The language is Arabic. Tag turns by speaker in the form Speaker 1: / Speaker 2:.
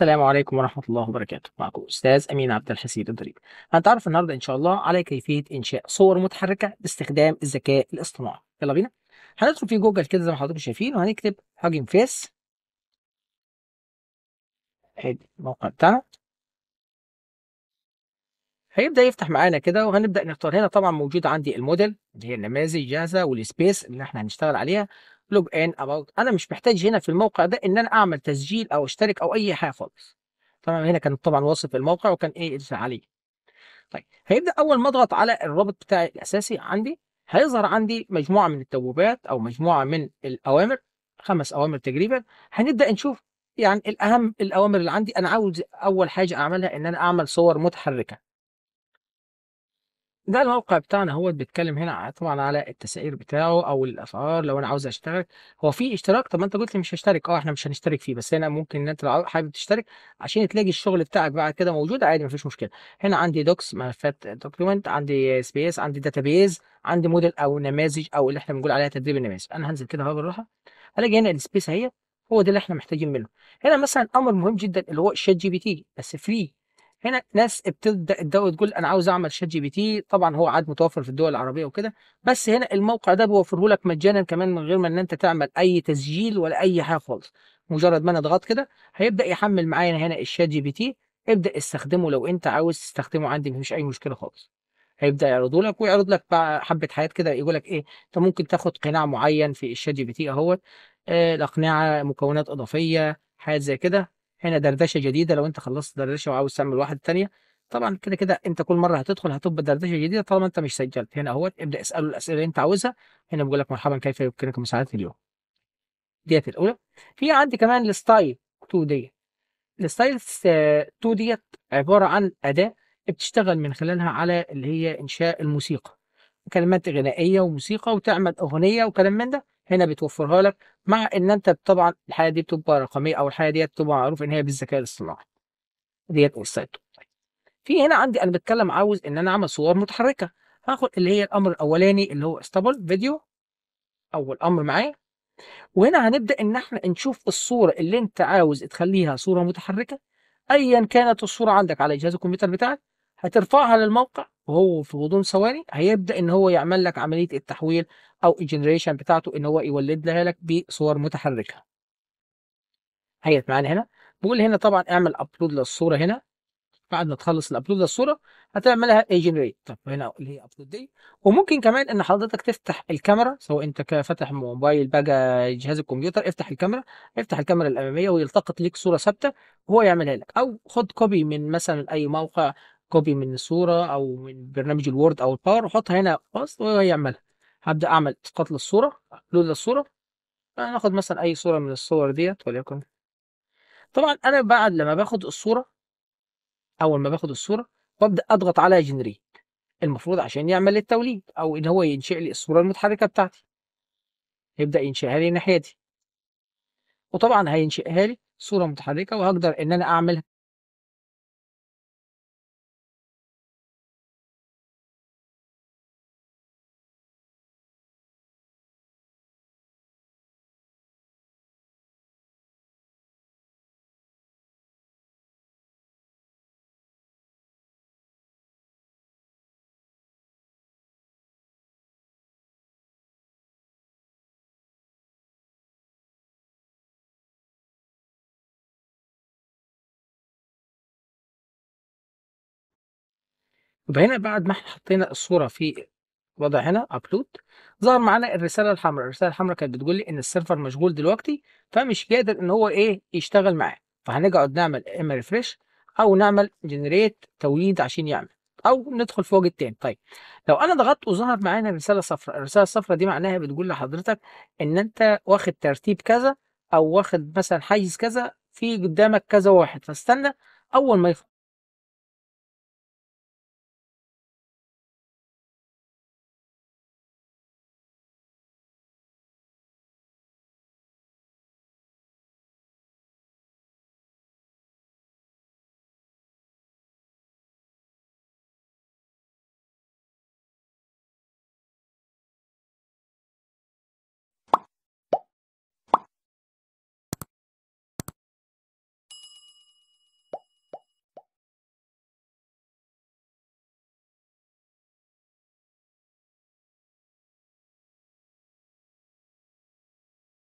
Speaker 1: السلام عليكم ورحمة الله وبركاته معكم أستاذ أمين عبد الحسين الضريب هنتعرف النهاردة إن شاء الله على كيفية إنشاء صور متحركة باستخدام الذكاء الاصطناعي يلا بينا هندخل في جوجل كده زي ما حضراتكم شايفين وهنكتب هاجين فيس ادي الموقع بتاعنا هيبدا يفتح معانا كده وهنبدا نختار هنا طبعا موجود عندي الموديل اللي هي النماذج جاهزه والسبيس اللي احنا هنشتغل عليها لوج ان اباوت انا مش محتاج هنا في الموقع ده ان انا اعمل تسجيل او اشترك او اي حاجه خالص تمام هنا كان طبعا وصف الموقع وكان ايه عليه طيب هيبدا اول ما اضغط على الرابط بتاعي الاساسي عندي هيظهر عندي مجموعه من التوبات او مجموعه من الاوامر خمس اوامر تقريبا هنبدا نشوف يعني الاهم الاوامر اللي عندي انا عاوز اول حاجه اعملها ان انا اعمل صور متحركه ده الموقع بتاعنا هو بيتكلم هنا طبعا على التسعير بتاعه او الاسعار لو انا عاوز اشترك هو في اشتراك طب ما انت قلت لي مش هشترك اه احنا مش هنشترك فيه بس هنا ممكن ان انت لو حابب تشترك عشان تلاقي الشغل بتاعك بعد كده موجود عادي مفيش مشكله هنا عندي دوكس ملفات دوكيومنت عندي سبيس عندي داتابيز عندي موديل او نماذج او اللي احنا بنقول عليها تدريب النماذج انا هنزل كده اهو بالراحه هلاقي هنا السبيس اهي هو ده اللي احنا محتاجين منه هنا مثلا امر مهم جدا اللي هو شات جي بي تي بس فري هنا ناس بتبدا الدوله تقول انا عاوز اعمل شات جي بي تي طبعا هو عاد متوفر في الدول العربيه وكده بس هنا الموقع ده بيوفره لك مجانا كمان من غير ما ان انت تعمل اي تسجيل ولا اي حاجه خالص مجرد ما انا اضغط كده هيبدا يحمل معايا هنا الشات جي بي تي ابدا استخدمه لو انت عاوز تستخدمه عندي مفيش اي مشكله خالص هيبدا يعرضه لك ويعرض لك بقى حبه حاجات كده يقول لك ايه انت ممكن تاخد قناع معين في الشات جي بي تي اهوت الاقنعه آه، مكونات اضافيه حاجات زي كده هنا دردشه جديده لو انت خلصت دردشه وعاوز تعمل واحده ثانيه طبعا كده كده انت كل مره هتدخل هتبقى دردشه جديده طالما انت مش سجلت هنا اهوت ابدا اساله الاسئله اللي انت عاوزها هنا بيقول لك مرحبا كيف يمكنك مساعدتي اليوم ديت الاولى في عندي كمان الستايل 2 ديت الستايل 2 ديت عباره عن اداه بتشتغل من خلالها على اللي هي انشاء الموسيقى كلمات غنائيه وموسيقى وتعمل اغنيه وكلام من ده هنا بتوفرها لك مع ان انت طبعا الحاله دي بتبقى رقميه او الحاله دي بتبقى معروف ان هي بالذكاء الاصطناعي ديت اوسايت في هنا عندي انا بتكلم عاوز ان انا اعمل صور متحركه هاخد اللي هي الامر الاولاني اللي هو استابل فيديو اول امر معايا وهنا هنبدا ان احنا نشوف الصوره اللي انت عاوز تخليها صوره متحركه ايا كانت الصوره عندك على جهاز الكمبيوتر بتاعك هترفعها للموقع وهو في غضون ثواني هيبدا ان هو يعمل لك عمليه التحويل او الجنريشن بتاعته ان هو يولد لها لك بصور متحركه هيت معانا هنا بقول هنا طبعا اعمل ابلود للصوره هنا بعد ما تخلص الابلود للصوره هتعملها اي جنريت طب هنا اللي هي ابلود دي وممكن كمان ان حضرتك تفتح الكاميرا سواء انت فاتح موبايل بقى جهاز الكمبيوتر افتح الكاميرا افتح الكاميرا الاماميه ويلتقط لك صوره ثابته وهو يعملها لك او خد كوبي من مثلا اي موقع كوبي من صوره او من برنامج الوورد او الباور وحطها هنا خلاص وهو يعملها هبدا اعمل اسقاط للصوره لود للصوره هناخد يعني مثلا اي صوره من الصور ديت وليكن طبعا انا بعد لما باخد الصوره اول ما باخد الصوره ببدا اضغط على جنريت المفروض عشان يعمل التوليد او ان هو ينشئ لي الصوره المتحركه بتاعتي يبدا ينشئها لي ناحيتي وطبعا هينشئها لي صوره متحركه وهقدر ان انا اعملها يبقى هنا بعد ما احنا حطينا الصوره في وضع هنا ابلود ظهر معانا الرساله الحمراء الرساله الحمراء كانت بتقول لي ان السيرفر مشغول دلوقتي فمش قادر ان هو ايه يشتغل معاه فهنقعد نعمل اما ريفريش او نعمل جنريت توليد عشان يعمل او ندخل في واجد تاني طيب لو انا ضغطت وظهر معانا رساله صفراء الرساله الصفراء دي معناها بتقول لحضرتك ان انت واخد ترتيب كذا او واخد مثلا حيز كذا في قدامك كذا واحد فاستنى اول ما